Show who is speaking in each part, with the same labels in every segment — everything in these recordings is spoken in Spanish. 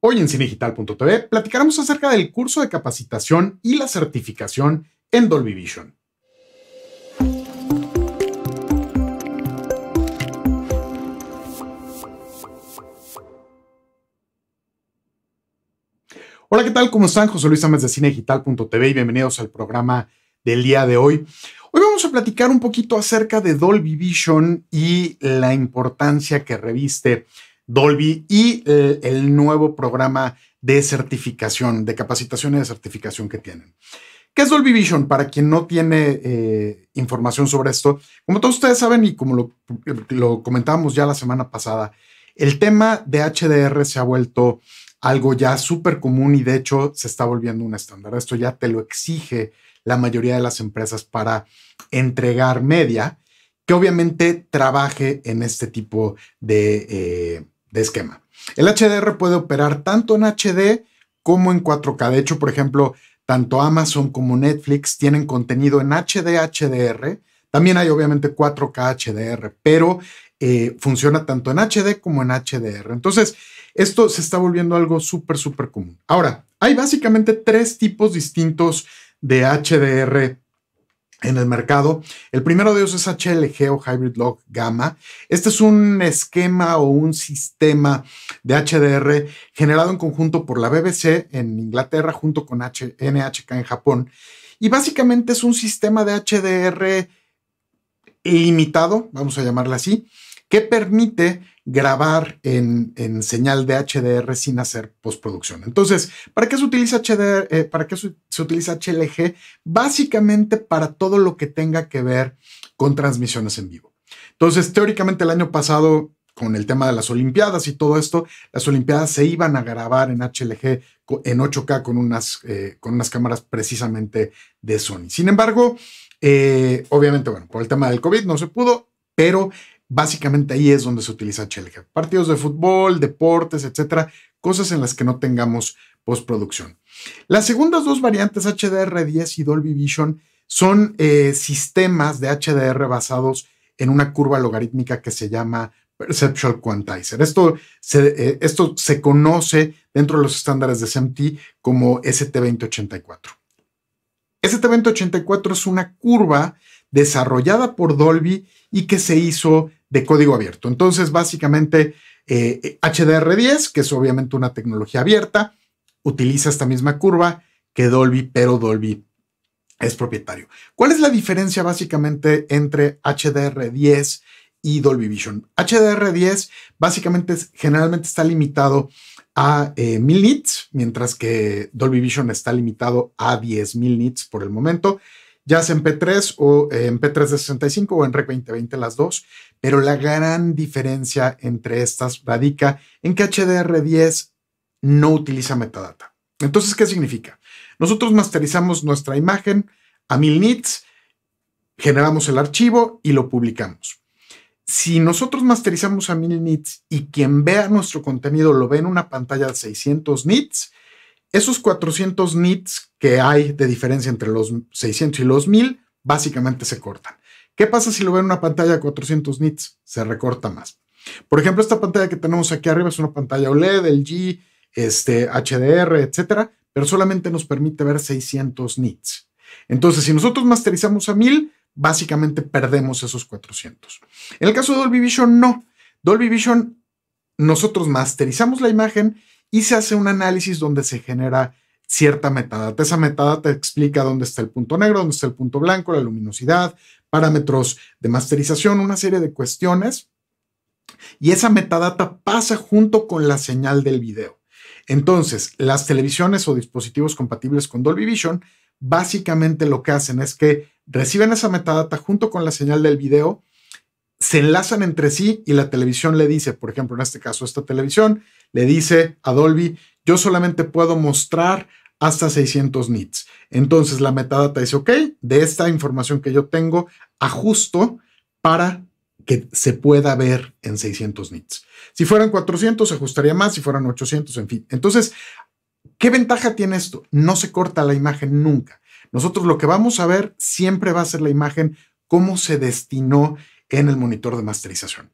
Speaker 1: Hoy en Cinegital.tv platicaremos acerca del curso de capacitación y la certificación en Dolby Vision. Hola, ¿qué tal? ¿Cómo están? José Luis Ames de Cinegital.tv y bienvenidos al programa del día de hoy. Hoy vamos a platicar un poquito acerca de Dolby Vision y la importancia que reviste Dolby y eh, el, nuevo programa de certificación, de capacitación y de certificación que tienen. ¿Qué es Dolby Vision? Para quien no tiene eh, información sobre esto, como todos ustedes saben y como lo, comentábamos ya la semana pasada, el tema de HDR se ha vuelto algo ya súper común y de hecho se está volviendo un estándar. Esto ya te lo exige la mayoría de las empresas para entregar media que obviamente trabaje en este tipo de... Eh, de esquema. El HDR puede operar tanto en HD como en 4K. De hecho, por ejemplo, tanto Amazon como Netflix tienen contenido en HD HDR. También hay obviamente 4K HDR, pero eh, funciona tanto en HD como en HDR. Entonces, esto se está volviendo algo súper, súper común. Ahora, hay básicamente tres tipos distintos de HDR en el mercado. El primero de ellos es HLG o Hybrid Log Gamma. Este es un esquema o un sistema de HDR generado en conjunto por la BBC en Inglaterra junto con NHK en Japón. Y básicamente es un sistema de HDR limitado, vamos a llamarle así, que permite grabar en, señal de HDR sin hacer postproducción. Entonces, ¿para qué se utiliza HDR? Eh, ¿Para se, utiliza HLG? Básicamente para todo lo que tenga que ver con transmisiones en vivo. Entonces, teóricamente el año pasado con el tema de las Olimpiadas y todo esto, las Olimpiadas se iban a grabar en HLG en 8K con unas, eh, con unas cámaras precisamente de Sony. Sin embargo, eh, obviamente, bueno, por el tema del COVID no se pudo, pero básicamente ahí es donde se utiliza HLG. Partidos de fútbol, deportes, etcétera, cosas en las que no tengamos postproducción. Las segundas dos variantes HDR10 y Dolby Vision son eh, sistemas de HDR basados en una curva logarítmica que se llama Perceptual Quantizer. Esto se, eh, esto se conoce dentro de los estándares de SMT como ST2084. ST2084 es una curva desarrollada por Dolby y que se hizo de código abierto. Entonces, básicamente, HDR10, eh, que es obviamente una tecnología abierta, utiliza esta misma curva que Dolby, pero Dolby es propietario. ¿Cuál es la diferencia básicamente entre HDR10 y Dolby Vision? HDR10 básicamente generalmente está limitado a 1000 eh, nits, mientras que Dolby Vision está limitado a 10.000 nits por el momento ya sea en P3 eh, o en P3 de 65 o en REC 2020, las dos, pero la gran diferencia entre estas radica en que HDR10 no utiliza metadata. Entonces, ¿qué significa? Nosotros masterizamos nuestra imagen a 1000 nits, generamos el archivo y lo publicamos. Si nosotros masterizamos a 1000 nits y quien vea nuestro contenido lo ve en una pantalla de 600 nits, esos 400 nits que hay de diferencia entre los 600 y los 1000 básicamente se cortan. ¿Qué pasa si lo ven en una pantalla de 400 nits? Se recorta más. Por ejemplo, esta pantalla que tenemos aquí arriba es una pantalla OLED, LG, este, HDR, etcétera, pero solamente nos permite ver 600 nits. Entonces, si nosotros masterizamos a 1000, básicamente perdemos esos 400. En el caso de Dolby Vision, no. Dolby Vision, nosotros masterizamos la imagen y se hace un análisis donde se genera cierta metadata. Esa metadata explica dónde está el punto negro, dónde está el punto blanco, la luminosidad, parámetros de masterización, una serie de cuestiones. Y esa metadata pasa junto con la señal del video. Entonces, las televisiones o dispositivos compatibles con Dolby Vision básicamente lo que hacen es que reciben esa metadata junto con la señal del video se enlazan entre sí y la televisión le dice, por ejemplo, en este caso, esta televisión le dice a Dolby, yo solamente puedo mostrar hasta 600 nits. Entonces la metadata dice, ok, de esta información que yo tengo, ajusto para que se pueda ver en 600 nits. Si fueran 400, se ajustaría más, si fueran 800, en fin. Entonces, ¿qué ventaja tiene esto? No se corta la imagen nunca. Nosotros lo que vamos a ver siempre va a ser la imagen, cómo se destinó en el monitor de masterización.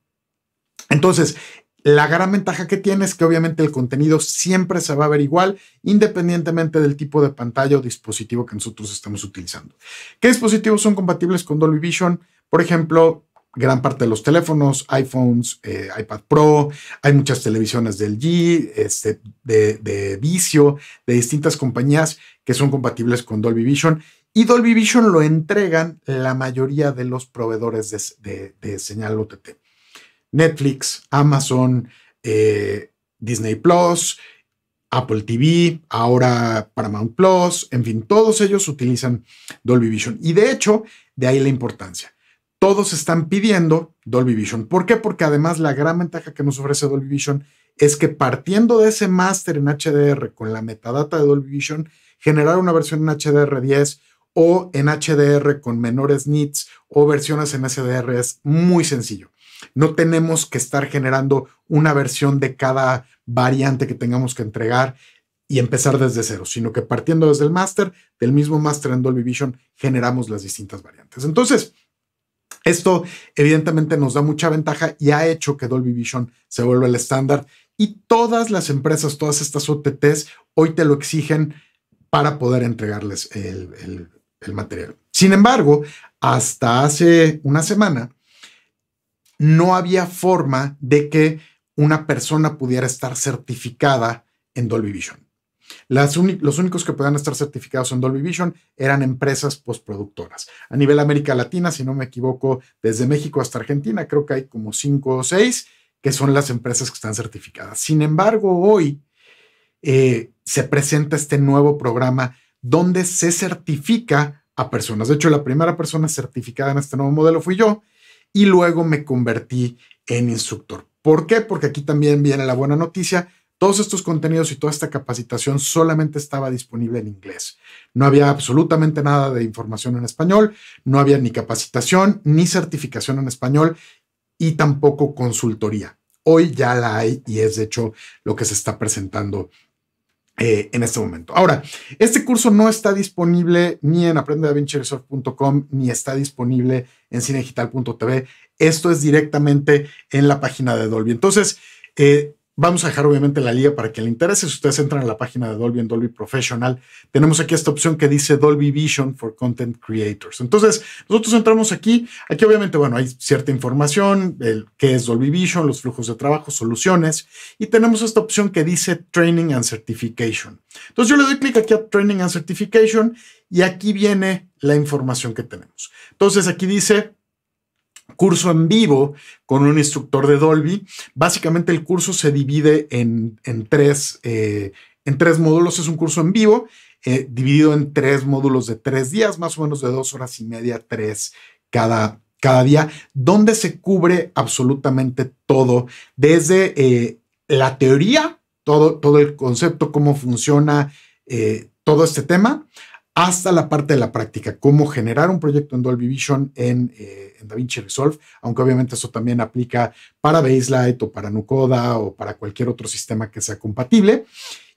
Speaker 1: Entonces, la gran ventaja que tiene es que obviamente el contenido siempre se va a ver igual, independientemente del tipo de pantalla o dispositivo que nosotros estamos utilizando. ¿Qué dispositivos son compatibles con Dolby Vision? Por ejemplo, gran parte de los teléfonos, iPhones, eh, iPad Pro, hay muchas televisiones del G, este, de, de Vicio, de distintas compañías que son compatibles con Dolby Vision y Dolby Vision lo entregan la mayoría de los proveedores de, señal OTT. Netflix, Amazon, eh, Disney Plus, Apple TV, ahora Paramount Plus, en fin, todos ellos utilizan Dolby Vision. Y de hecho, de ahí la importancia. Todos están pidiendo Dolby Vision. ¿Por qué? Porque además la gran ventaja que nos ofrece Dolby Vision es que partiendo de ese máster en HDR con la metadata de Dolby Vision, generar una versión en HDR10 o en HDR con menores nits o versiones en SDR es muy sencillo. No tenemos que estar generando una versión de cada variante que tengamos que entregar y empezar desde cero, sino que partiendo desde el máster, del mismo máster en Dolby Vision, generamos las distintas variantes. Entonces, esto evidentemente nos da mucha ventaja y ha hecho que Dolby Vision se vuelva el estándar y todas las empresas, todas estas OTTs, hoy te lo exigen para poder entregarles el, el el material. Sin embargo, hasta hace una semana, no había forma de que una persona pudiera estar certificada en Dolby Vision. los únicos que podían estar certificados en Dolby Vision eran empresas postproductoras. A nivel América Latina, si no me equivoco, desde México hasta Argentina, creo que hay como cinco o seis que son las empresas que están certificadas. Sin embargo, hoy eh, se presenta este nuevo programa donde se certifica a personas. De hecho, la primera persona certificada en este nuevo modelo fui yo y luego me convertí en instructor. ¿Por qué? Porque aquí también viene la buena noticia. Todos estos contenidos y toda esta capacitación solamente estaba disponible en inglés. No había absolutamente nada de información en español, no había ni capacitación ni certificación en español y tampoco consultoría. Hoy ya la hay y es de hecho lo que se está presentando eh, en este momento. Ahora, este curso no está disponible ni en aprendedavinciresource.com ni está disponible en cinedigital.tv. Esto es directamente en la página de Dolby. Entonces, eh, Vamos a dejar obviamente la liga para que le interese. Si ustedes entran a la página de Dolby en Dolby Professional, tenemos aquí esta opción que dice Dolby Vision for Content Creators. Entonces, nosotros entramos aquí. Aquí obviamente, bueno, hay cierta información, el qué es Dolby Vision, los flujos de trabajo, soluciones, y tenemos esta opción que dice Training and Certification. Entonces yo le doy clic aquí a Training and Certification y aquí viene la información que tenemos. Entonces aquí dice curso en vivo con un instructor de Dolby. Básicamente el curso se divide en, tres, eh, en tres módulos. Es un curso en vivo eh, dividido en tres módulos de tres días, más o menos de dos horas y media, tres cada, cada día, donde se cubre absolutamente todo, desde eh, la teoría, todo, todo el concepto, cómo funciona todo este tema, hasta la parte de la práctica, cómo generar un proyecto en Dolby Vision en, eh, DaVinci Resolve, aunque obviamente eso también aplica para Baselight o para Nucoda o para cualquier otro sistema que sea compatible.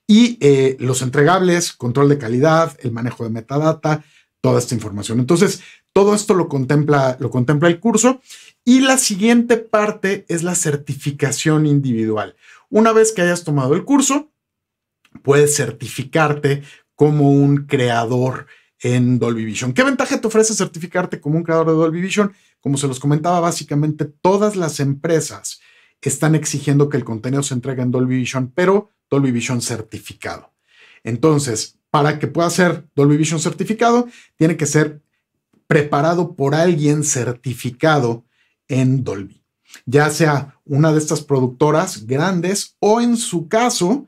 Speaker 1: Y eh, los entregables, control de calidad, el manejo de metadata, toda esta información. Entonces, todo esto lo contempla, lo contempla el curso. Y la siguiente parte es la certificación individual. Una vez que hayas tomado el curso, puedes certificarte como un creador en Dolby Vision. ¿Qué ventaja te ofrece certificarte como un creador de Dolby Vision? Como se los comentaba, básicamente todas las empresas están exigiendo que el contenido se entregue en Dolby Vision, pero Dolby Vision certificado. Entonces, para que pueda ser Dolby Vision certificado, tiene que ser preparado por alguien certificado en Dolby, ya sea una de estas productoras grandes o en su caso,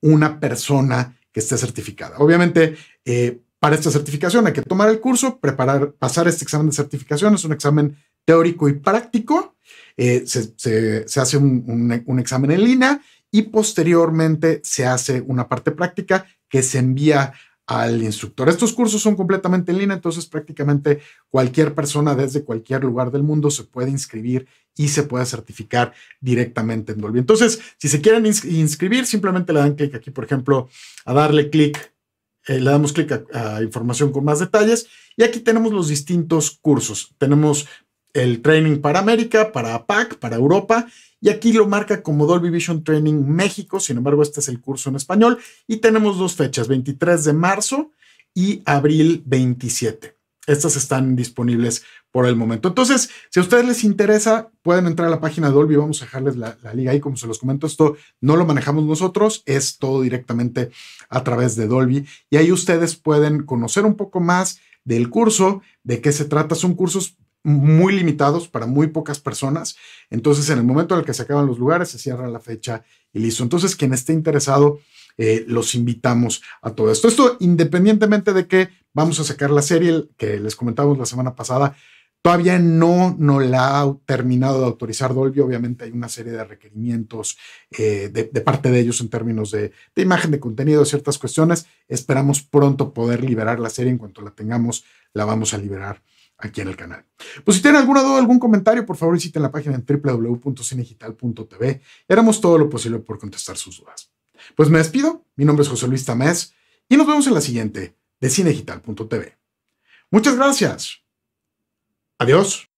Speaker 1: una persona que esté certificada. Obviamente, eh, para esta certificación hay que tomar el curso, preparar, pasar este examen de certificación, es un examen teórico y práctico, eh, se, hace un, un examen en línea y posteriormente se hace una parte práctica que se envía al instructor. Estos cursos son completamente en línea, entonces prácticamente cualquier persona desde cualquier lugar del mundo se puede inscribir y se puede certificar directamente en Dolby. Entonces, si se quieren inscribir, simplemente le dan clic aquí, por ejemplo, a darle clic eh, le damos clic a, a, información con más detalles y aquí tenemos los distintos cursos. Tenemos el training para América, para APAC, para Europa y aquí lo marca como Dolby Vision Training México, sin embargo este es el curso en español y tenemos dos fechas, 23 de marzo y abril 27. Estas están disponibles por el momento. Entonces, si a ustedes les interesa, pueden entrar a la página de Dolby. Vamos a dejarles la, la, liga ahí, como se los comento. Esto no lo manejamos nosotros, es todo directamente a través de Dolby. Y ahí ustedes pueden conocer un poco más del curso, de qué se trata. Son cursos muy limitados para muy pocas personas. Entonces, en el momento en el que se acaban los lugares, se cierra la fecha y listo. Entonces, quien esté interesado, eh, los invitamos a todo esto. Esto independientemente de que vamos a sacar la serie que les comentamos la semana pasada. Todavía no, no la ha terminado de autorizar Dolby. Obviamente hay una serie de requerimientos eh, de, parte de ellos en términos de, de imagen, de contenido, de ciertas cuestiones. Esperamos pronto poder liberar la serie. En cuanto la tengamos, la vamos a liberar aquí en el canal. Pues si tienen alguna duda, algún comentario, por favor visiten la página en www.cinegital.tv y haremos todo lo posible por contestar sus dudas. Pues me despido, mi nombre es José Luis Tamés y nos vemos en la siguiente de cinegital.tv. Muchas gracias. Adiós.